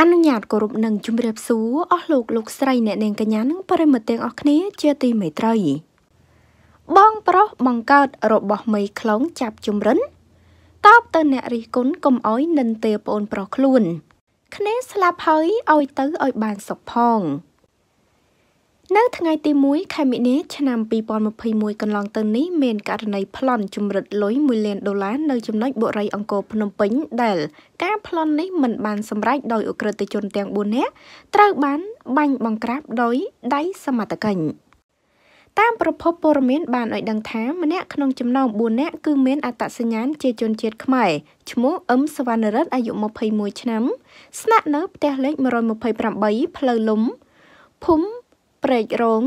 អនុញ្ញាតគោរពនឹងជំរាបសួរអស់លោកលោកស្រីអ្នកនាងកញ្ញានិងប្រិមត្តទាំងអស់គ្នាជាទីមេត្រី បងប្រុសបង្កើតរបស់មីខ្លងចាប់ជំរិនតបទៅអ្នករិះគន់កុំអោយនិន្ទាប្អូនប្រុសខ្លួនគ្នាស្លាប់ហើយអោយទៅអោយបានសុខផងនៅថ្ងៃទី1ខែមិនិនាឆ្នាំ2021កន្លងទៅនេះមានករណីប្លន់ជំរិតលុយ1លានដុល្លារនៅចំណុចបុរី អង្គរភ្នំពេញដែល ការប្លន់នេះមិនបានសម្រេចដោយអ ுக ្រិតជនទាំង4នាក់ត្រូវបានបាញ់បង្ក្រាបដោយដៃសមត្ថកិច្ចតាមប្រភពព័ត៌មានបានឲ្យដឹងថាម្នាក់ក្នុងចំណោម4នាក់គឺ មានអត្តសញ្ញាណជាជនជាតិខ្មែរឈ្មោះអឹមសវណ្ណរិទ្ធអាយុ21ឆ្នាំ ស្នាក់នៅផ្ទះលេខ128ផ្លូវលំភូមិព្រែករង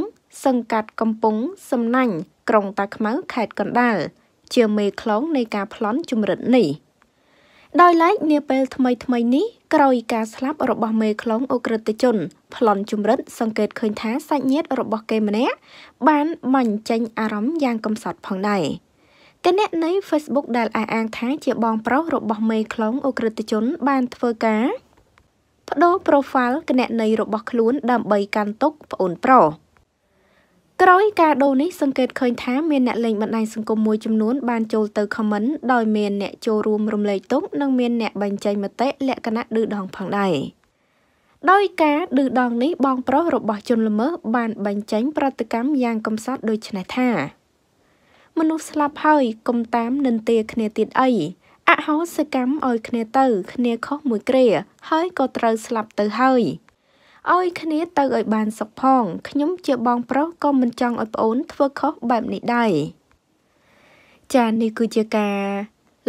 សង្កាត់កំពង់សំណាញ់ក្រុងតាខ្មៅខេត្តកណ្ដាលជាមេខ្លងនៃការប្លន់ជំរិតនេះដោយឡែកនាពេលថ្មីថ្មីនេះក្រោយការស្លាប់របស់មេខ្លងអូក្រិតជនប្លន់ជំរិត សង្កេតឃើញថាសាច់ញាតិរបស់គេម្នាក់បានបាញ់ចេញអារម្មណ៍យ៉ាងកំសត់ផងដែរគណៈនៃ Facebook ដែលអះអាងថាជាបងប្រុសរបស់មេខ្លងអូក្រិតជន បានធ្វើការបដូរ profile គណនីរបស់ខ្លួន ដើម្បីកាន់ទុកប្អូនប្រុសក្រោយការដូរនេះសង្កេតឃើញថាមានអ្នកលេងបណ្ដាញសង្គមមួយចំនួនបានចូលទៅ comment ដោយមានអ្នកចូលរួមរំលែកទុកនិងមានអ្នកបញ្ចេញមតិលក្ខណៈឌឺដងផងដែរដោយការឌឺដងនេះបង ប្រុសរបស់ជនល្មើសបានបញ្ចេញ ប្រតិកម្មយ៉ាងកំសត់ដូចនេះថា មនុស្សស្លាប់ហើយកុំតាម និន្ទាគ្នាទៀតអីអហោសកម្មឲ្យគ្នាទៅគ្នាខុសមួយគ្រា ហើយក៏ត្រូវស្លាប់ទៅហើយឲ្យគ្នាទៅឲ្យបានសុខផងខ្ញុំជាបងប្រុសក៏មិនចង់ឲ្យប្អូនធ្វើខុសបែបនេះដែរចានេះគឺជាការ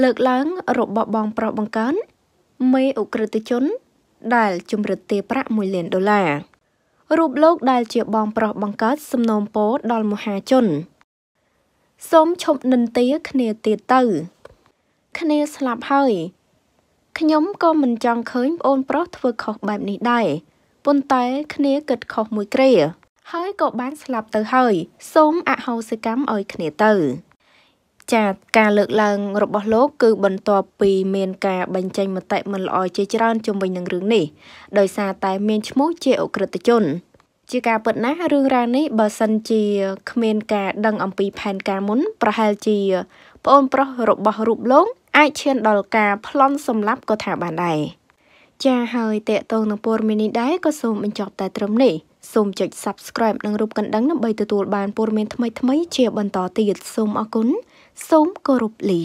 លើកឡើងរបស់បងប្រុសបង្កើនមេអ ுக ្រិតជន ដែលជំរិតទារប្រាក់1លានដុល្លាររូបលោកដែលជាបងប្រុសបង្កើតសំណូមពរដល់មហាជន សូមឈប់និន្ទាគ្នាទៀតទៅគ្នាស្លាប់ហើយខ្ញុំក៏មិនចង់ឃើញប្អូនប្រុសធ្វើខុសបែបនេះដែរប៉ុន្តែគ្នាគិតខុសមួយគ្រា ហើយក៏បានស្លាប់ទៅហើយ សូមអហោសិកម្មឲ្យគ្នាទៅ ចាតការលើកឡើងរបស់លោកគឺបន្ទាប់ពីមានការបញ្ចេញមតិមិនល្អជាច្រើនជុំវិញនឹងរឿងនេះដោយសារតែមានឈ្មោះជាអក្រិតជន ជាការពិតណាស់រឿងរ៉ាវនេះបើសិនជាគ្មានការដឹងអំពីផែនការមុនប្រហែលជាប្អូនប្រុសរបស់រូបលោកអាចឈានដល់ការប្លន់សម្លាប់ក៏ថាបានដែរចាហើយតេតងនឹងព័ត៌មាននេះដែរក៏សូមបញ្ចប់ តែត្រឹមនេះសូមចុច Subscribe និងរូបកណ្ដឹងដើម្បីទទួលបានព័ត៌មានថ្មីៗជាបន្តទៀតសូមអរគុណសូមគោរពលា